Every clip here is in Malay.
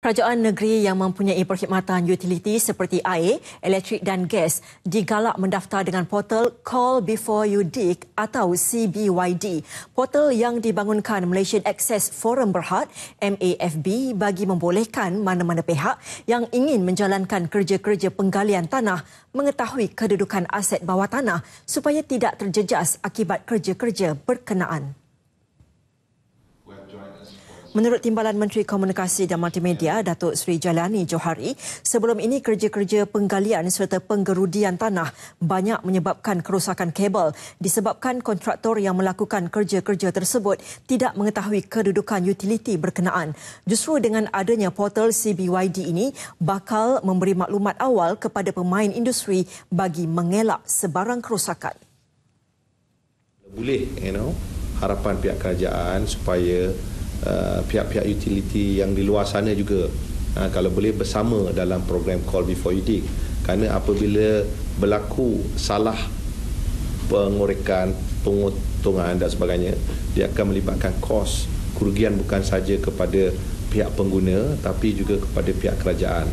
Kerajaan negeri yang mempunyai perkhidmatan utiliti seperti air, elektrik dan gas digalak mendaftar dengan portal Call Before You Dig atau CBYD. Portal yang dibangunkan Malaysian Access Forum Berhad, MAFB, bagi membolehkan mana-mana pihak yang ingin menjalankan kerja-kerja penggalian tanah mengetahui kedudukan aset bawah tanah supaya tidak terjejas akibat kerja-kerja berkenaan. Menurut Timbalan Menteri Komunikasi dan Multimedia Datuk Sri Jalani Johari, sebelum ini kerja-kerja penggalian serta penggerudian tanah banyak menyebabkan kerosakan kabel disebabkan kontraktor yang melakukan kerja-kerja tersebut tidak mengetahui kedudukan utiliti berkenaan. Justru dengan adanya portal CBYD ini bakal memberi maklumat awal kepada pemain industri bagi mengelak sebarang kerosakan. Boleh, you know, harapan pihak kerajaan supaya uh, pihak-pihak utiliti yang di luar sana juga uh, kalau boleh bersama dalam program call before you dig kerana apabila berlaku salah pengorekan, pengutungan dan sebagainya dia akan melibatkan kos kerugian bukan saja kepada pihak pengguna tapi juga kepada pihak kerajaan.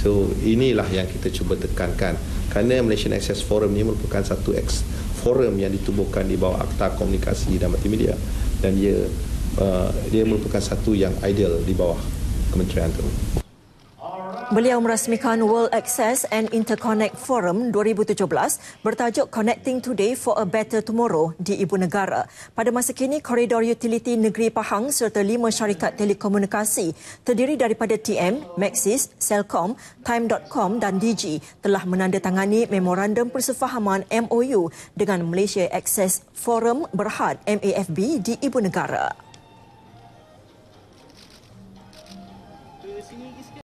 So inilah yang kita cuba tekankan kerana Malaysian Access Forum ini merupakan satu ex forum yang ditubuhkan di bawah Akta Komunikasi dan Multimedia dan dia uh, dia merupakan satu yang ideal di bawah kementerian itu. Beliau merasmikan World Access and Interconnect Forum 2017 bertajuk Connecting Today for a Better Tomorrow di Ibu Negara. Pada masa kini, koridor utiliti negeri Pahang serta lima syarikat telekomunikasi terdiri daripada TM, Maxis, Cellcom, Time.com dan Digi telah menandatangani memorandum persefahaman MOU dengan Malaysia Access Forum Berhad MAFB di Ibu Negara.